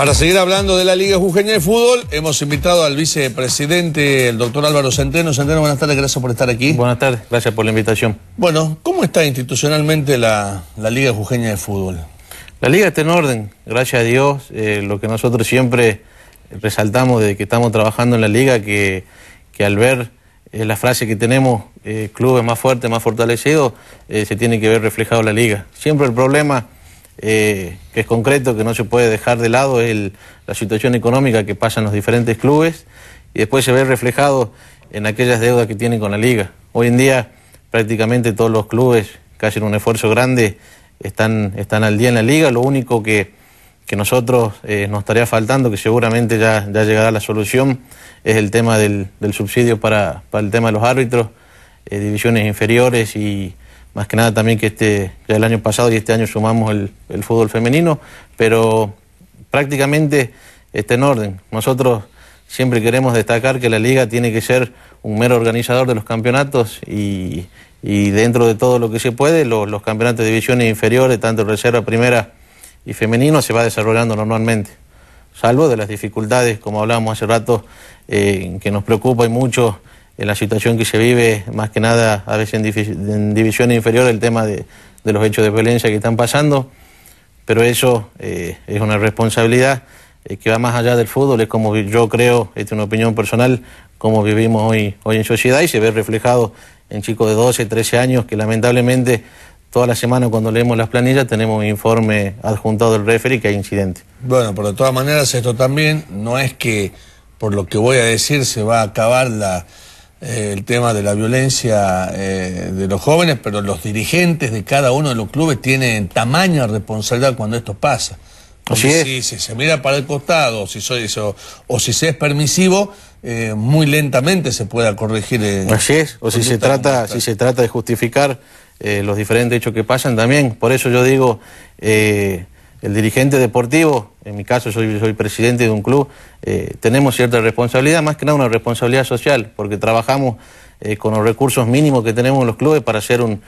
Para seguir hablando de la Liga Jujeña de Fútbol, hemos invitado al vicepresidente, el doctor Álvaro Centeno. Centeno, buenas tardes, gracias por estar aquí. Buenas tardes, gracias por la invitación. Bueno, ¿cómo está institucionalmente la, Liga Jujeña de Fútbol? La Liga está en orden, gracias a Dios. Eh, lo que nosotros siempre resaltamos de que estamos trabajando en la Liga, que, al ver eh, la frase que tenemos, eh, clubes más fuertes, más fortalecidos, se tiene que ver reflejado la Liga. Siempre el problema eh, que es concreto, que no se puede dejar de lado, es la situación económica que pasan los diferentes clubes y después se ve reflejado en aquellas deudas que tienen con la liga. Hoy en día prácticamente todos los clubes que hacen un esfuerzo grande están, están al día en la liga, lo único que, que nosotros eh, nos estaría faltando, que seguramente ya, ya llegará la solución, es el tema del, subsidio para, el tema de los árbitros, eh, divisiones inferiores y, más que nada también que este el año pasado y este año sumamos el, fútbol femenino, pero prácticamente está en orden. Nosotros siempre queremos destacar que la liga tiene que ser un mero organizador de los campeonatos y, dentro de todo lo que se puede, los, campeonatos de divisiones inferiores, tanto reserva primera y femenino, se va desarrollando normalmente. Salvo de las dificultades, como hablábamos hace rato, eh, que nos preocupa y mucho en la situación que se vive, más que nada a veces en, división inferior el tema de, los hechos de violencia que están pasando, pero eso eh, es una responsabilidad eh, que va más allá del fútbol, es como yo creo, esta es una opinión personal, como vivimos hoy, hoy en sociedad y se ve reflejado en chicos de 12, 13 años que lamentablemente toda la semana cuando leemos las planillas tenemos un informe adjuntado del referee que hay incidentes. Bueno, pero de todas maneras esto también no es que por lo que voy a decir se va a acabar la eh, el tema de la violencia eh, de los jóvenes, pero los dirigentes de cada uno de los clubes tienen tamaña responsabilidad cuando esto pasa. Porque si, si, se mira para el costado, si soy o si se es permisivo, eh, muy lentamente se pueda corregir. El, Así es, o si se trata, si se trata de justificar los diferentes hechos que pasan también. Por eso yo digo, el dirigente deportivo, en mi caso soy, presidente de un club, eh, tenemos cierta responsabilidad, más que nada una responsabilidad social, porque trabajamos eh, con los recursos mínimos que tenemos los clubes para hacer un,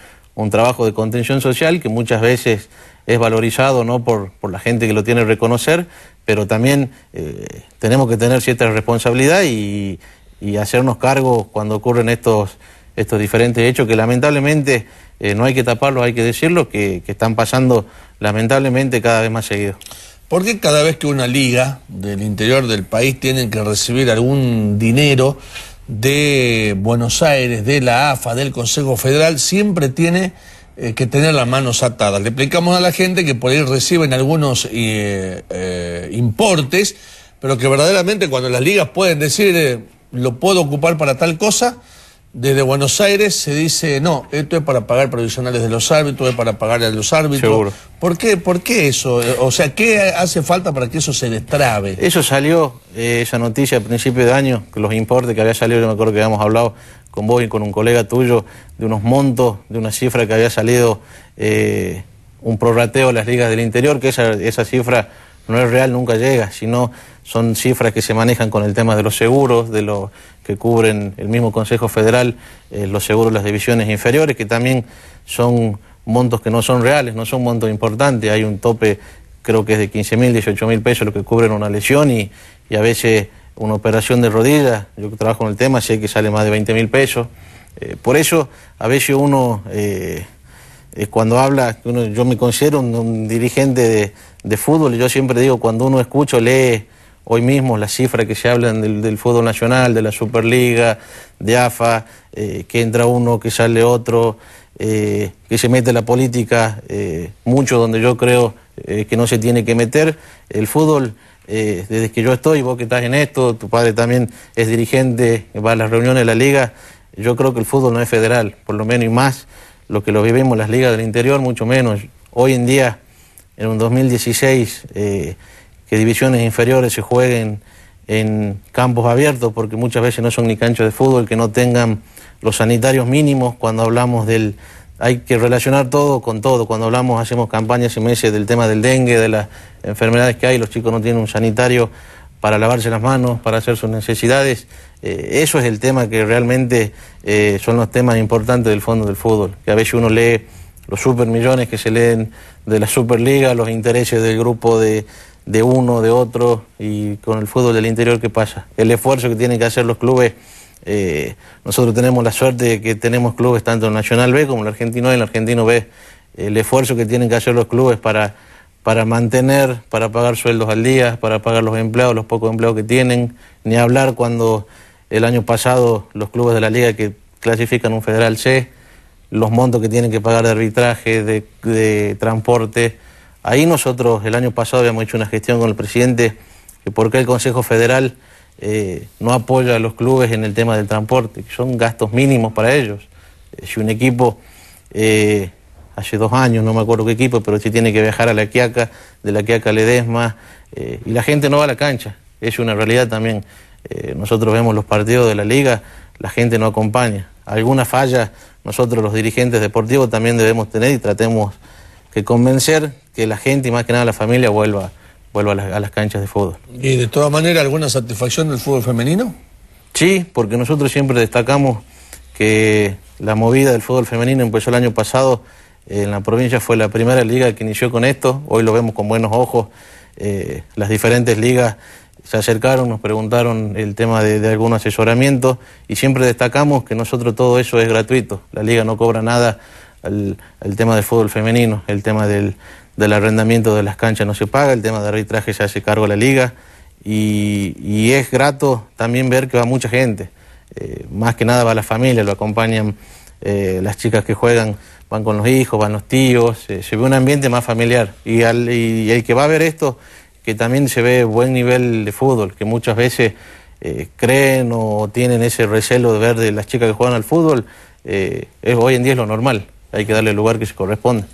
trabajo de contención social que muchas veces es valorizado ¿no? por, la gente que lo tiene que reconocer, pero también eh, tenemos que tener cierta responsabilidad y, y hacernos cargo cuando ocurren estos estos diferentes hechos que lamentablemente eh, no hay que taparlos, hay que decirlo, que, están pasando lamentablemente cada vez más seguido. ¿Por qué cada vez que una liga del interior del país tiene que recibir algún dinero de Buenos Aires, de la AFA, del Consejo Federal, siempre tiene eh, que tener las manos atadas? Le explicamos a la gente que por ahí reciben algunos eh, importes, pero que verdaderamente cuando las ligas pueden decir lo puedo ocupar para tal cosa, desde Buenos Aires se dice, no, esto es para pagar provisionales de los árbitros, es para pagar a los árbitros. ¿Por qué, eso? O sea, ¿qué hace falta para que eso se destrabe? Eso salió, eh, esa noticia a principio de año, que los importes que había salido, yo me acuerdo que habíamos hablado con vos y con un colega tuyo, de unos montos, de una cifra que había salido eh, un prorrateo de las ligas del interior, que esa, esa cifra no es real, nunca llega, sino son cifras que se manejan con el tema de los seguros, de los que cubren el mismo Consejo Federal, eh, los seguros de las divisiones inferiores, que también son montos que no son reales, no son montos importantes, hay un tope creo que es de 15 mil, 18 mil pesos lo que cubren una lesión y, a veces una operación de rodillas, yo que trabajo en el tema sé que sale más de 20 mil pesos, eh, por eso a veces uno eh, cuando habla, yo me considero un, dirigente de, fútbol y yo siempre digo cuando uno escucha, lee Hoy mismo las cifras que se hablan del, fútbol nacional, de la Superliga, de AFA, eh, que entra uno, que sale otro, eh, que se mete la política, eh, mucho donde yo creo que no se tiene que meter. El fútbol, desde que yo estoy, vos que estás en esto, tu padre también es dirigente, va a las reuniones de la liga, yo creo que el fútbol no es federal, por lo menos y más lo que lo vivimos las ligas del interior, mucho menos. Hoy en día, en un 2016, que divisiones inferiores se jueguen en campos abiertos, porque muchas veces no son ni canchos de fútbol, que no tengan los sanitarios mínimos cuando hablamos del... Hay que relacionar todo con todo. Cuando hablamos, hacemos campañas y meses del tema del dengue, de las enfermedades que hay, los chicos no tienen un sanitario para lavarse las manos, para hacer sus necesidades. Eh, eso es el tema que realmente eh, son los temas importantes del fondo del fútbol, que a veces uno lee los supermillones que se leen de la Superliga, los intereses del grupo de, de uno, de otro, y con el fútbol del interior ¿qué pasa. El esfuerzo que tienen que hacer los clubes, eh, nosotros tenemos la suerte de que tenemos clubes tanto en Nacional B como el Argentino A el Argentino B, el esfuerzo que tienen que hacer los clubes para, para mantener, para pagar sueldos al día, para pagar los empleados, los pocos empleados que tienen, ni hablar cuando el año pasado los clubes de la liga que clasifican un Federal C, los montos que tienen que pagar de arbitraje, de transporte, Ahí nosotros el año pasado habíamos hecho una gestión con el presidente que por qué el Consejo Federal eh, no apoya a los clubes en el tema del transporte, que son gastos mínimos para ellos. Eh, si un equipo, eh, hace dos años, no me acuerdo qué equipo, pero si tiene que viajar a La Quiaca, de La Quiaca Ledesma, y la gente no va a la cancha, es una realidad también. nosotros vemos los partidos de la liga, la gente no acompaña. Alguna falla nosotros los dirigentes deportivos también debemos tener y tratemos de convencer que la gente y más que nada la familia vuelva, vuelva a, las, canchas de fútbol. ¿Y de todas maneras alguna satisfacción del fútbol femenino? Sí, porque nosotros siempre destacamos que la movida del fútbol femenino empezó el año pasado en la provincia, fue la primera liga que inició con esto, hoy lo vemos con buenos ojos, eh, las diferentes ligas se acercaron, nos preguntaron el tema de, de, algún asesoramiento y siempre destacamos que nosotros todo eso es gratuito, la liga no cobra nada el, tema del fútbol femenino, el tema del, del, arrendamiento de las canchas no se paga, el tema de arbitraje se hace cargo la liga y, es grato también ver que va mucha gente, eh, más que nada va la familia, lo acompañan eh, las chicas que juegan, van con los hijos, van los tíos, se ve un ambiente más familiar y, al, y, el que va a ver esto, que también se ve buen nivel de fútbol, que muchas veces... Eh, creen o tienen ese recelo de ver de las chicas que juegan al fútbol, hoy en día es lo normal hay que darle el lugar que se corresponde.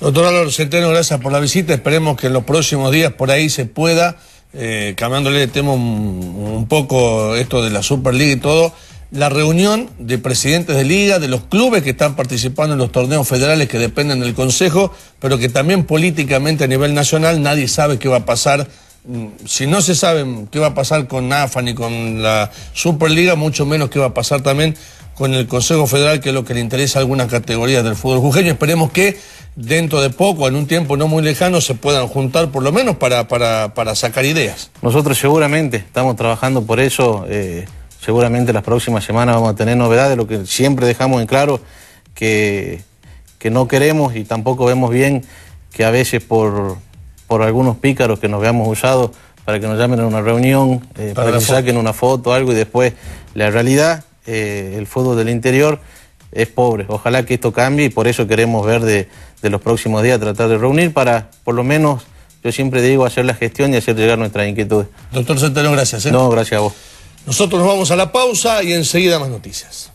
Doctor Álvaro Centeno, gracias por la visita. Esperemos que en los próximos días por ahí se pueda, eh, cambiándole de tema un, poco esto de la Superliga y todo, la reunión de presidentes de liga, de los clubes que están participando en los torneos federales que dependen del Consejo, pero que también políticamente a nivel nacional nadie sabe qué va a pasar. Mm, si no se sabe qué va a pasar con AFA ni con la Superliga, mucho menos qué va a pasar también con el Consejo Federal, que es lo que le interesa a algunas categorías del fútbol jujeño. Esperemos que dentro de poco, en un tiempo no muy lejano, se puedan juntar por lo menos para, sacar ideas. Nosotros seguramente estamos trabajando por eso. Eh, seguramente las próximas semanas vamos a tener novedades, lo que siempre dejamos en claro que, que no queremos y tampoco vemos bien que a veces por, por algunos pícaros que nos veamos usados para que nos llamen a una reunión, eh, para, para que saquen una foto, algo y después la realidad eh, el fútbol del interior es pobre. Ojalá que esto cambie y por eso queremos ver de, los próximos días, tratar de reunir para, por lo menos, yo siempre digo, hacer la gestión y hacer llegar nuestras inquietudes. Doctor Centeno, gracias. ¿eh? No, gracias a vos. Nosotros nos vamos a la pausa y enseguida más noticias.